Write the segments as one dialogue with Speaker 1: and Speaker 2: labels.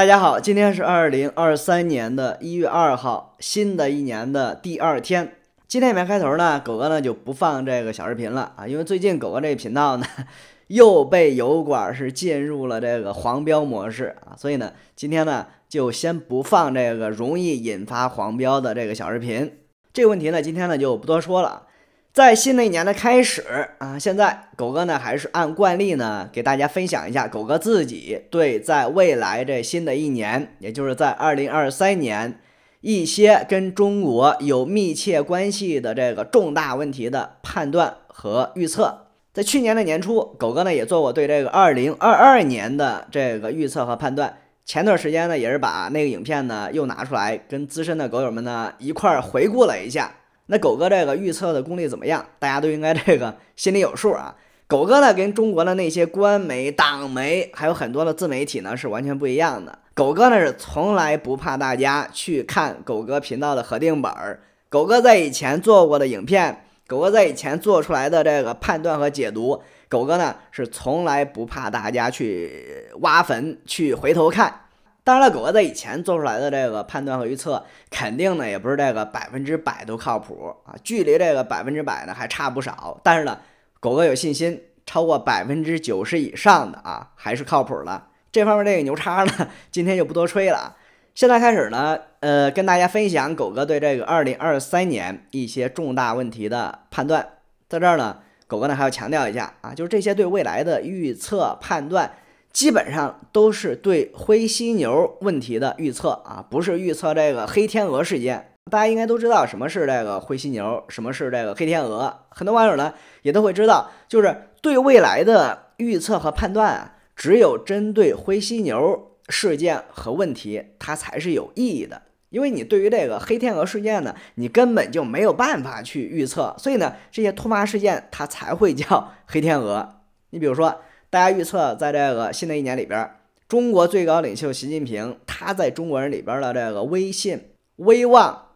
Speaker 1: 大家好，今天是二零二三年的一月二号，新的一年的第二天。今天里面开头呢，狗哥呢就不放这个小视频了啊，因为最近狗哥这个频道呢 又被油管是进入了这个黄标模式啊，所以呢，今天呢就先不放这个容易引发黄标的这个小视频。这个问题呢，今天呢就不多说了。在新的一年的开始啊，现在狗哥呢还是按惯例呢，给大家分享一下狗哥自己对在未来这新的一年，也就是在二零二三年一些跟中国有密切关系的这个重大问题的判断和预测。在去年的年初，狗哥呢也做过对这个二零二二年的这个预测和判断。前段时间呢，也是把那个影片呢又拿出来，跟资深的狗友们呢一块回顾了一下。那狗哥这个预测的功力怎么样？大家都应该这个心里有数啊。狗哥呢，跟中国的那些官媒、党媒，还有很多的自媒体呢，是完全不一样的。狗哥呢，是从来不怕大家去看狗哥频道的合订本儿。狗哥在以前做过的影片，狗哥在以前做出来的这个判断和解读，狗哥呢是从来不怕大家去挖坟去回头看。当然了，狗哥在以前做出来的这个判断和预测，肯定呢也不是这个百分之百都靠谱啊，距离这个百分之百呢还差不少。但是呢，狗哥有信心，超过百分之九十以上的啊还是靠谱的。这方面这个牛叉呢，今天就不多吹了。现在开始呢，呃，跟大家分享狗哥对这个二零二三年一些重大问题的判断。在这儿呢，狗哥呢还要强调一下啊，就是这些对未来的预测判断。基本上都是对灰犀牛问题的预测啊，不是预测这个黑天鹅事件。大家应该都知道什么是这个灰犀牛，什么是这个黑天鹅。很多网友呢也都会知道，就是对未来的预测和判断啊，只有针对灰犀牛事件和问题，它才是有意义的。因为你对于这个黑天鹅事件呢，你根本就没有办法去预测，所以呢，这些突发事件它才会叫黑天鹅。你比如说。大家预测，在这个新的一年里边，中国最高领袖习近平，他在中国人里边的这个威信、威望，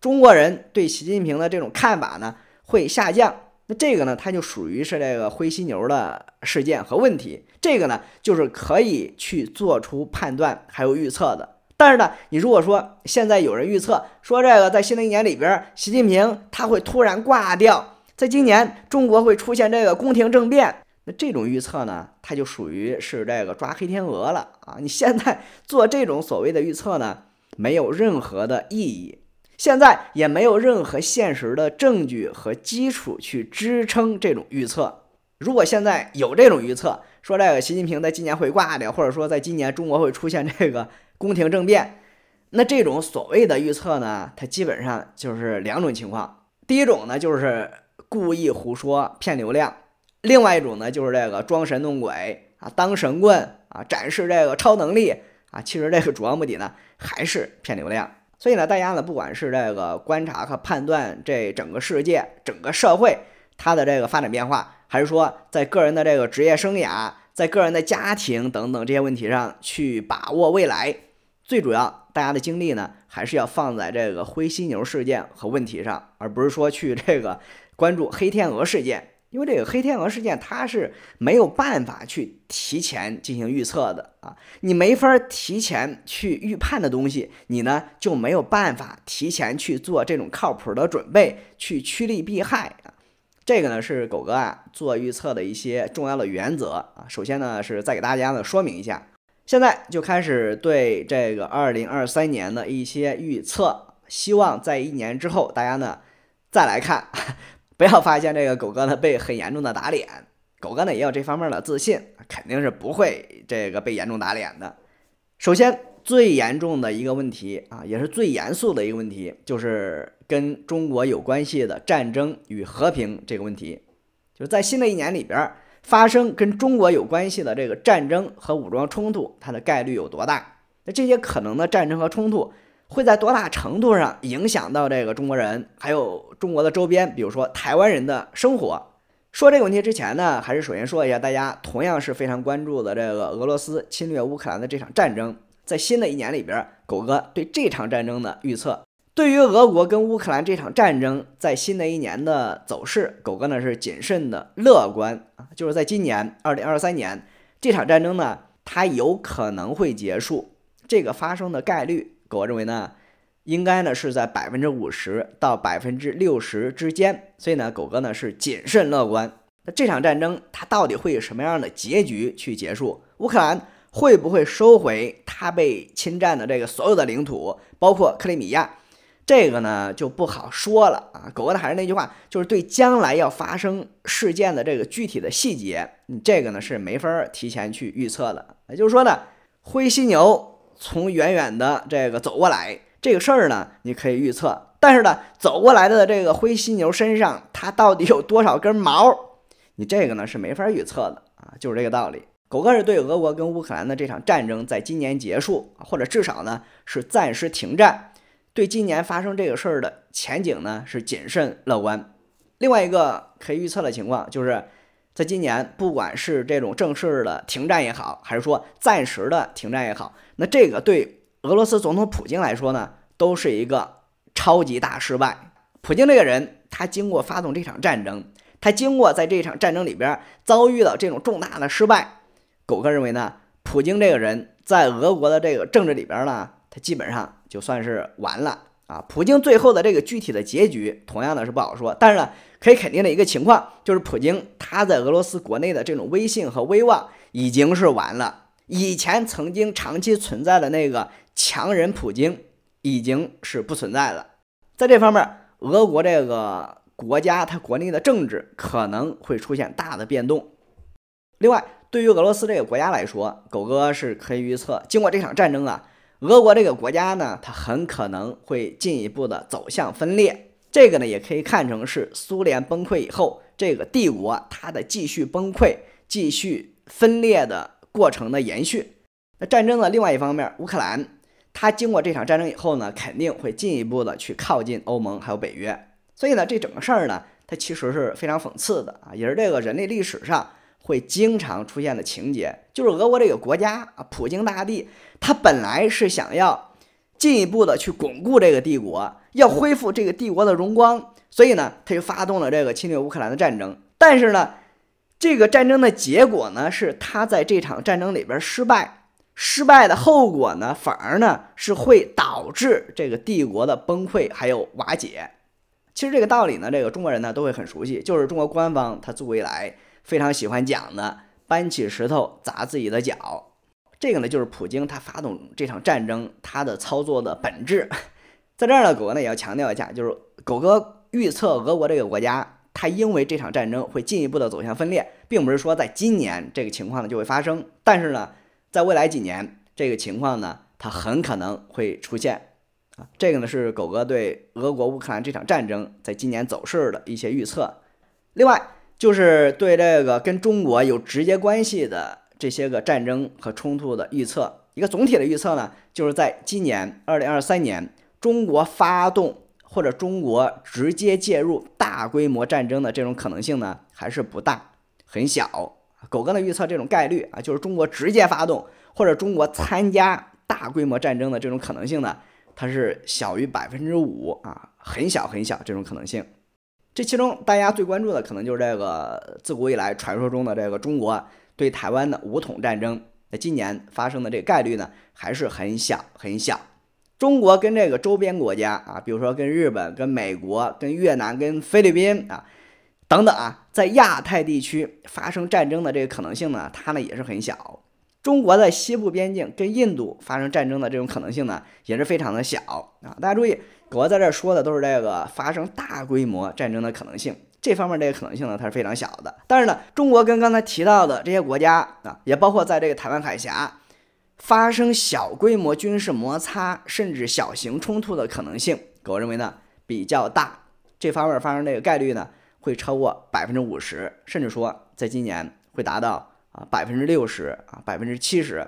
Speaker 1: 中国人对习近平的这种看法呢，会下降。那这个呢，它就属于是这个灰犀牛的事件和问题。这个呢，就是可以去做出判断还有预测的。但是呢，你如果说现在有人预测说，这个在新的一年里边，习近平他会突然挂掉，在今年中国会出现这个宫廷政变。这种预测呢，它就属于是这个抓黑天鹅了啊！你现在做这种所谓的预测呢，没有任何的意义，现在也没有任何现实的证据和基础去支撑这种预测。如果现在有这种预测，说这个习近平在今年会挂掉，或者说在今年中国会出现这个宫廷政变，那这种所谓的预测呢，它基本上就是两种情况：第一种呢，就是故意胡说骗流量。另外一种呢，就是这个装神弄鬼啊，当神棍啊，展示这个超能力啊，其实这个主要目的呢，还是骗流量。所以呢，大家呢，不管是这个观察和判断这整个世界、整个社会它的这个发展变化，还是说在个人的这个职业生涯、在个人的家庭等等这些问题上，去把握未来，最主要大家的精力呢，还是要放在这个灰犀牛事件和问题上，而不是说去这个关注黑天鹅事件。因为这个黑天鹅事件，它是没有办法去提前进行预测的啊！你没法提前去预判的东西，你呢就没有办法提前去做这种靠谱的准备，去趋利避害啊！这个呢是狗哥啊做预测的一些重要的原则啊。首先呢是再给大家呢说明一下，现在就开始对这个二零二三年的一些预测，希望在一年之后大家呢再来看。不要发现这个狗哥呢被很严重的打脸，狗哥呢也有这方面的自信，肯定是不会这个被严重打脸的。首先，最严重的一个问题啊，也是最严肃的一个问题，就是跟中国有关系的战争与和平这个问题，就是在新的一年里边发生跟中国有关系的这个战争和武装冲突，它的概率有多大？那这些可能的战争和冲突。会在多大程度上影响到这个中国人，还有中国的周边，比如说台湾人的生活。说这个问题之前呢，还是首先说一下大家同样是非常关注的这个俄罗斯侵略乌克兰的这场战争。在新的一年里边，狗哥对这场战争的预测，对于俄国跟乌克兰这场战争在新的一年的走势，狗哥呢是谨慎的乐观啊，就是在今年二零二三年这场战争呢，它有可能会结束，这个发生的概率。狗哥认为呢，应该呢是在百分之五十到百分之六十之间，所以呢，狗哥呢是谨慎乐观。那这场战争它到底会以什么样的结局去结束？乌克兰会不会收回它被侵占的这个所有的领土，包括克里米亚？这个呢就不好说了啊。狗哥还是那句话，就是对将来要发生事件的这个具体的细节，你这个呢是没法提前去预测的。也就是说呢，灰犀牛。从远远的这个走过来，这个事儿呢，你可以预测，但是呢，走过来的这个灰犀牛身上，它到底有多少根毛儿，你这个呢是没法预测的啊，就是这个道理。狗哥是对俄国跟乌克兰的这场战争在今年结束，或者至少呢是暂时停战，对今年发生这个事儿的前景呢是谨慎乐观。另外一个可以预测的情况就是。在今年，不管是这种正式的停战也好，还是说暂时的停战也好，那这个对俄罗斯总统普京来说呢，都是一个超级大失败。普京这个人，他经过发动这场战争，他经过在这场战争里边遭遇到这种重大的失败，狗哥认为呢，普京这个人在俄国的这个政治里边呢，他基本上就算是完了。啊，普京最后的这个具体的结局，同样的是不好说。但是呢，可以肯定的一个情况就是，普京他在俄罗斯国内的这种威信和威望已经是完了。以前曾经长期存在的那个强人普京，已经是不存在了。在这方面，俄国这个国家它国内的政治可能会出现大的变动。另外，对于俄罗斯这个国家来说，狗哥是可以预测，经过这场战争啊。俄国这个国家呢，它很可能会进一步的走向分裂。这个呢，也可以看成是苏联崩溃以后这个帝国它的继续崩溃、继续分裂的过程的延续。那战争的另外一方面，乌克兰它经过这场战争以后呢，肯定会进一步的去靠近欧盟还有北约。所以呢，这整个事儿呢，它其实是非常讽刺的啊，也是这个人类历史上。会经常出现的情节就是俄国这个国家啊，普京大帝他本来是想要进一步的去巩固这个帝国，要恢复这个帝国的荣光，所以呢，他就发动了这个侵略乌克兰的战争。但是呢，这个战争的结果呢，是他在这场战争里边失败，失败的后果呢，反而呢是会导致这个帝国的崩溃还有瓦解。其实这个道理呢，这个中国人呢都会很熟悉，就是中国官方他做未来。非常喜欢讲的“搬起石头砸自己的脚”，这个呢就是普京他发动这场战争他的操作的本质。在这儿呢，狗哥呢也要强调一下，就是狗哥预测俄国这个国家，它因为这场战争会进一步的走向分裂，并不是说在今年这个情况呢就会发生，但是呢，在未来几年这个情况呢，它很可能会出现啊。这个呢是狗哥对俄国乌克兰这场战争在今年走势的一些预测。另外。就是对这个跟中国有直接关系的这些个战争和冲突的预测，一个总体的预测呢，就是在今年二零二三年，中国发动或者中国直接介入大规模战争的这种可能性呢，还是不大，很小。狗哥的预测这种概率啊，就是中国直接发动或者中国参加大规模战争的这种可能性呢，它是小于百分之五啊，很小很小这种可能性。这其中，大家最关注的可能就是这个自古以来传说中的这个中国对台湾的武统战争。那今年发生的这个概率呢，还是很小很小。中国跟这个周边国家啊，比如说跟日本、跟美国、跟越南、跟菲律宾啊等等啊，在亚太地区发生战争的这个可能性呢，它呢也是很小。中国在西部边境跟印度发生战争的这种可能性呢，也是非常的小啊。大家注意，狗在这说的都是这个发生大规模战争的可能性，这方面这个可能性呢，它是非常小的。但是呢，中国跟刚才提到的这些国家啊，也包括在这个台湾海峡发生小规模军事摩擦甚至小型冲突的可能性，我认为呢比较大。这方面发生这个概率呢，会超过百分之五十，甚至说在今年会达到。啊，百分之六十啊，百分之七十，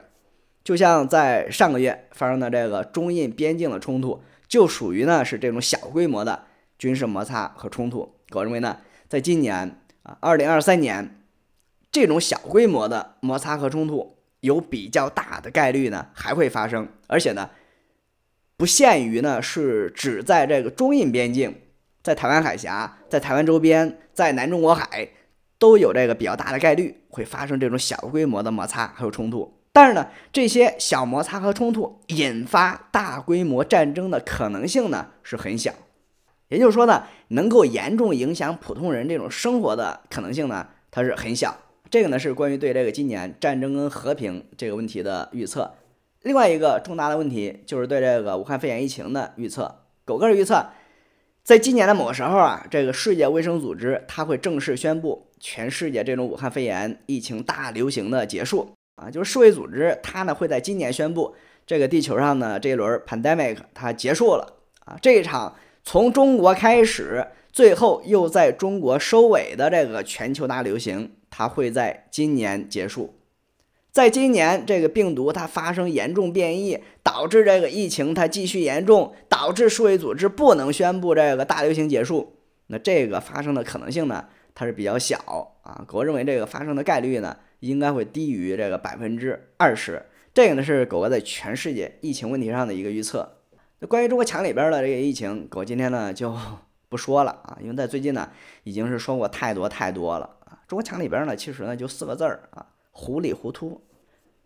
Speaker 1: 就像在上个月发生的这个中印边境的冲突，就属于呢是这种小规模的军事摩擦和冲突。我认为呢，在今年啊，二零二三年，这种小规模的摩擦和冲突有比较大的概率呢还会发生，而且呢，不限于呢是只在这个中印边境、在台湾海峡、在台湾周边、在南中国海。都有这个比较大的概率会发生这种小规模的摩擦还有冲突，但是呢，这些小摩擦和冲突引发大规模战争的可能性呢是很小，也就是说呢，能够严重影响普通人这种生活的可能性呢它是很小。这个呢是关于对这个今年战争跟和平这个问题的预测。另外一个重大的问题就是对这个武汉肺炎疫情的预测，狗哥预测。在今年的某个时候啊，这个世界卫生组织它会正式宣布全世界这种武汉肺炎疫情大流行的结束啊，就是世卫组织它呢会在今年宣布这个地球上的这一轮 pandemic 它结束了啊，这一场从中国开始，最后又在中国收尾的这个全球大流行，它会在今年结束。在今年，这个病毒它发生严重变异，导致这个疫情它继续严重，导致世卫组织不能宣布这个大流行结束。那这个发生的可能性呢，它是比较小啊。狗认为这个发生的概率呢，应该会低于这个百分之二十。这个呢是狗哥在全世界疫情问题上的一个预测。那关于中国墙里边的这个疫情，狗今天呢就不说了啊，因为在最近呢已经是说过太多太多了啊。中国墙里边呢其实呢就四个字儿啊。糊里糊涂，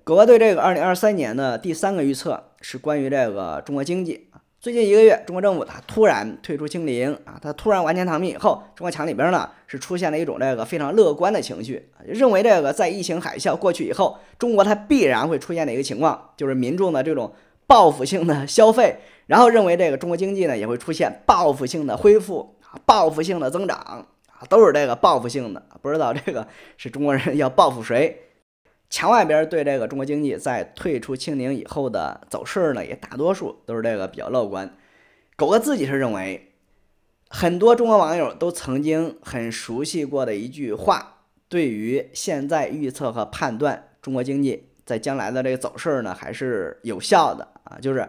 Speaker 1: 狗哥对这个二零二三年的第三个预测是关于这个中国经济。最近一个月，中国政府它突然退出清零啊，它突然完全躺平以后，中国墙里边呢是出现了一种这个非常乐观的情绪，认为这个在疫情海啸过去以后，中国它必然会出现的一个情况就是民众的这种报复性的消费，然后认为这个中国经济呢也会出现报复性的恢复啊，报复性的增长啊，都是这个报复性的，不知道这个是中国人要报复谁。墙外边对这个中国经济在退出清零以后的走势呢，也大多数都是这个比较乐观。狗哥自己是认为，很多中国网友都曾经很熟悉过的一句话，对于现在预测和判断中国经济在将来的这个走势呢，还是有效的啊。就是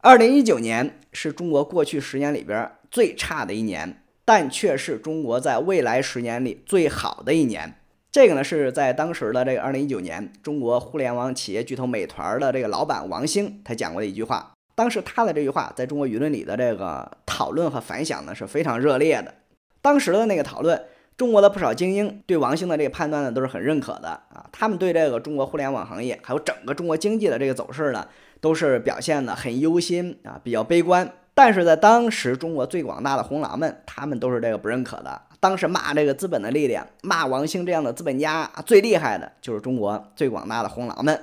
Speaker 1: 二零一九年是中国过去十年里边最差的一年，但却是中国在未来十年里最好的一年。这个呢是在当时的这个二零一九年，中国互联网企业巨头美团的这个老板王兴，他讲过的一句话。当时他的这句话在中国舆论里的这个讨论和反响呢是非常热烈的。当时的那个讨论，中国的不少精英对王兴的这个判断呢都是很认可的啊。他们对这个中国互联网行业还有整个中国经济的这个走势呢，都是表现的很忧心啊，比较悲观。但是在当时中国最广大的红狼们，他们都是这个不认可的。当时骂这个资本的力量，骂王兴这样的资本家最厉害的就是中国最广大的红狼们。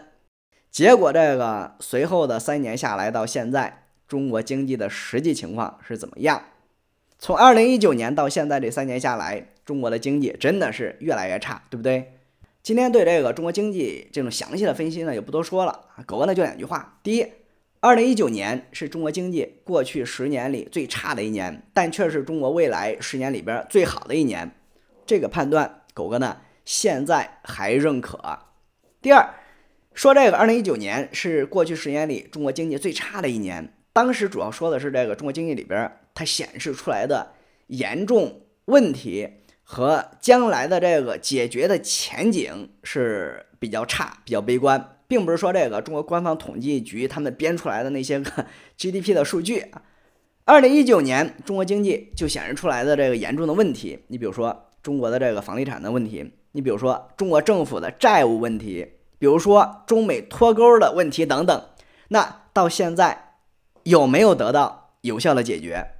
Speaker 1: 结果这个随后的三年下来，到现在中国经济的实际情况是怎么样？从二零一九年到现在这三年下来，中国的经济真的是越来越差，对不对？今天对这个中国经济这种详细的分析呢，也不多说了。狗哥呢就两句话：第一，二零一九年是中国经济过去十年里最差的一年，但却是中国未来十年里边最好的一年。这个判断，狗哥呢现在还认可。第二，说这个二零一九年是过去十年里中国经济最差的一年，当时主要说的是这个中国经济里边它显示出来的严重问题和将来的这个解决的前景是比较差、比较悲观。并不是说这个中国官方统计局他们编出来的那些个 GDP 的数据啊，二零一九年中国经济就显示出来的这个严重的问题，你比如说中国的这个房地产的问题，你比如说中国政府的债务问题，比如说中美脱钩的问题等等，那到现在有没有得到有效的解决？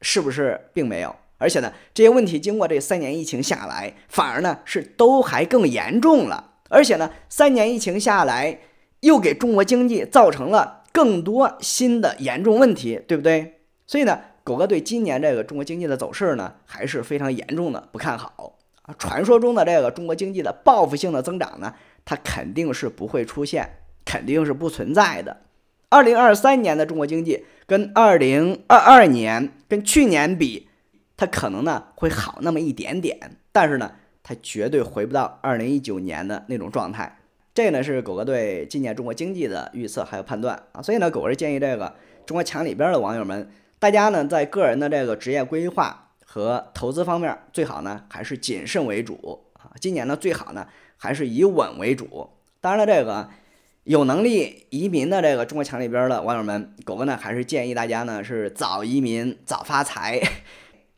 Speaker 1: 是不是并没有？而且呢，这些问题经过这三年疫情下来，反而呢是都还更严重了。而且呢，三年疫情下来，又给中国经济造成了更多新的严重问题，对不对？所以呢，狗哥对今年这个中国经济的走势呢，还是非常严重的不看好啊。传说中的这个中国经济的报复性的增长呢，它肯定是不会出现，肯定是不存在的。二零二三年的中国经济跟二零二二年跟去年比，它可能呢会好那么一点点，但是呢。它绝对回不到二零一九年的那种状态，这呢是狗哥对今年中国经济的预测还有判断啊，所以呢，狗哥建议这个中国墙里边的网友们，大家呢在个人的这个职业规划和投资方面，最好呢还是谨慎为主啊，今年呢最好呢还是以稳为主。当然了，这个有能力移民的这个中国墙里边的网友们，狗哥呢还是建议大家呢是早移民早发财。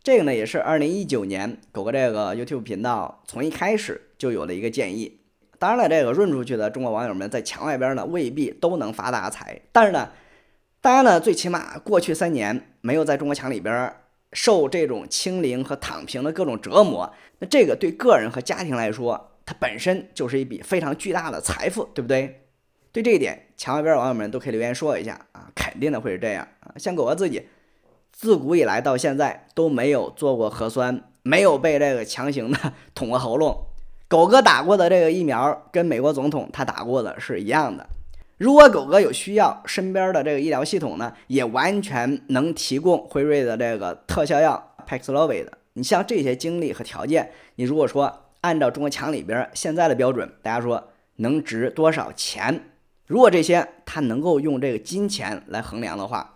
Speaker 1: 这个呢，也是二零一九年狗哥这个 YouTube 频道从一开始就有了一个建议。当然了，这个润出去的中国网友们在墙外边呢，未必都能发大财。但是呢，大家呢，最起码过去三年没有在中国墙里边受这种清零和躺平的各种折磨，那这个对个人和家庭来说，它本身就是一笔非常巨大的财富，对不对？对这一点，墙外边网友们都可以留言说一下啊，肯定的会是这样啊，像狗哥自己。自古以来到现在都没有做过核酸，没有被这个强行的 捅过喉咙。狗哥打过的这个疫苗跟美国总统他打过的是一样的。如果狗哥有需要，身边的这个医疗系统呢，也完全能提供辉瑞的这个特效药 Paxlovid。你像这些经历和条件，你如果说按照中国墙里边现在的标准，大家说能值多少钱？如果这些他能够用这个金钱来衡量的话。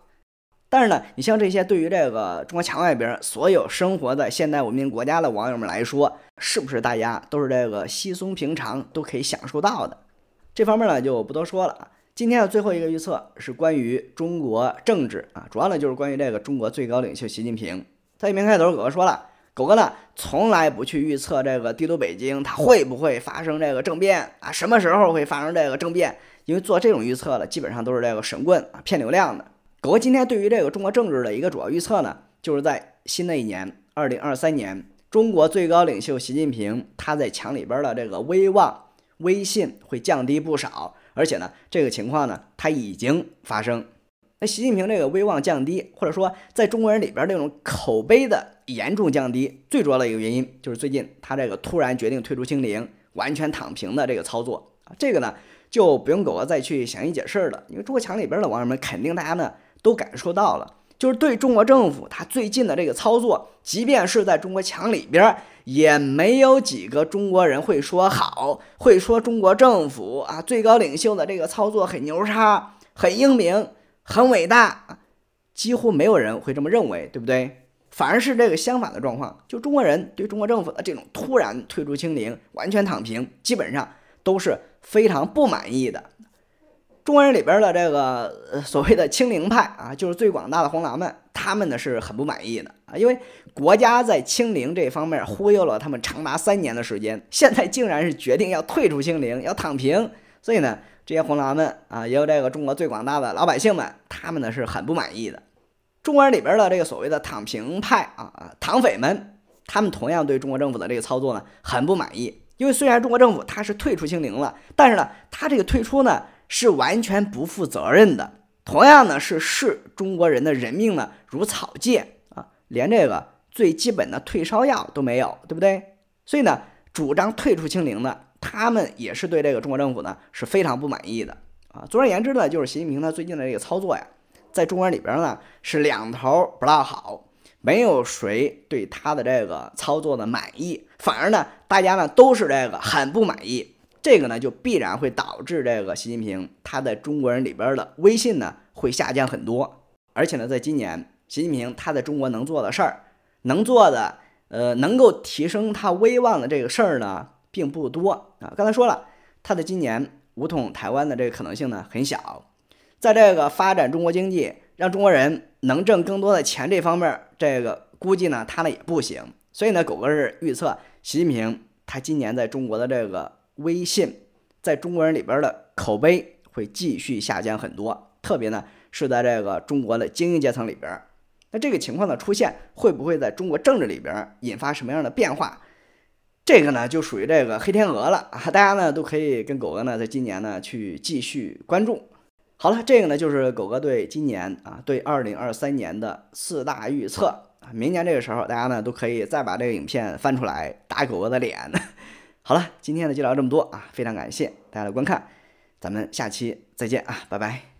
Speaker 1: 但是呢，你像这些对于这个中国墙外边所有生活在现代文明国家的网友们来说，是不是大家都是这个稀松平常都可以享受到的？这方面呢就不多说了啊。今天的最后一个预测是关于中国政治啊，主要呢就是关于这个中国最高领袖习近平。在片开头，狗哥说了，狗哥呢从来不去预测这个帝都北京它会不会发生这个政变啊，什么时候会发生这个政变？因为做这种预测的基本上都是这个神棍啊，骗流量的。狗哥今天对于这个中国政治的一个主要预测呢，就是在新的一年二零二三年，中国最高领袖习近平他在墙里边的这个威望、威信会降低不少，而且呢，这个情况呢，他已经发生。那习近平这个威望降低，或者说在中国人里边那种口碑的严重降低，最主要的一个原因就是最近他这个突然决定退出清零，完全躺平的这个操作啊，这个呢，就不用狗哥再去详细解释了，因为中国墙里边的网友们肯定大家呢。都感受到了，就是对中国政府，他最近的这个操作，即便是在中国墙里边，也没有几个中国人会说好，会说中国政府啊，最高领袖的这个操作很牛叉，很英明，很伟大，几乎没有人会这么认为，对不对？反而是这个相反的状况，就中国人对中国政府的这种突然退出清零，完全躺平，基本上都是非常不满意的。中国人里边的这个所谓的清零派啊，就是最广大的红狼们，他们呢是很不满意的啊，因为国家在清零这方面忽悠了他们长达三年的时间，现在竟然是决定要退出清零，要躺平，所以呢，这些红狼们啊，也有这个中国最广大的老百姓们，他们呢是很不满意的。中国人里边的这个所谓的躺平派啊，啊，躺匪们，他们同样对中国政府的这个操作呢很不满意，因为虽然中国政府他是退出清零了，但是呢，他这个退出呢。是完全不负责任的，同样呢是视中国人的人命呢如草芥啊，连这个最基本的退烧药都没有，对不对？所以呢，主张退出清零的，他们也是对这个中国政府呢是非常不满意的啊。总而言之呢，就是习近平他最近的这个操作呀，在中国人里边呢是两头不大好，没有谁对他的这个操作呢满意，反而呢大家呢都是这个很不满意。这个呢，就必然会导致这个习近平他在中国人里边的威信呢会下降很多，而且呢，在今年，习近平他在中国能做的事儿，能做的，呃，能够提升他威望的这个事儿呢，并不多啊。刚才说了，他的今年武统台湾的这个可能性呢很小，在这个发展中国经济，让中国人能挣更多的钱这方面，这个估计呢，他呢也不行。所以呢，狗哥是预测，习近平他今年在中国的这个。微信在中国人里边的口碑会继续下降很多，特别呢是在这个中国的精英阶层里边。那这个情况的出现，会不会在中国政治里边引发什么样的变化？这个呢就属于这个黑天鹅了啊！大家呢都可以跟狗哥呢在今年呢去继续关注。好了，这个呢就是狗哥对今年啊对二零二三年的四大预测啊。明年这个时候，大家呢都可以再把这个影片翻出来打狗哥的脸。好了，今天呢就聊这么多啊，非常感谢大家的观看，咱们下期再见啊，拜拜。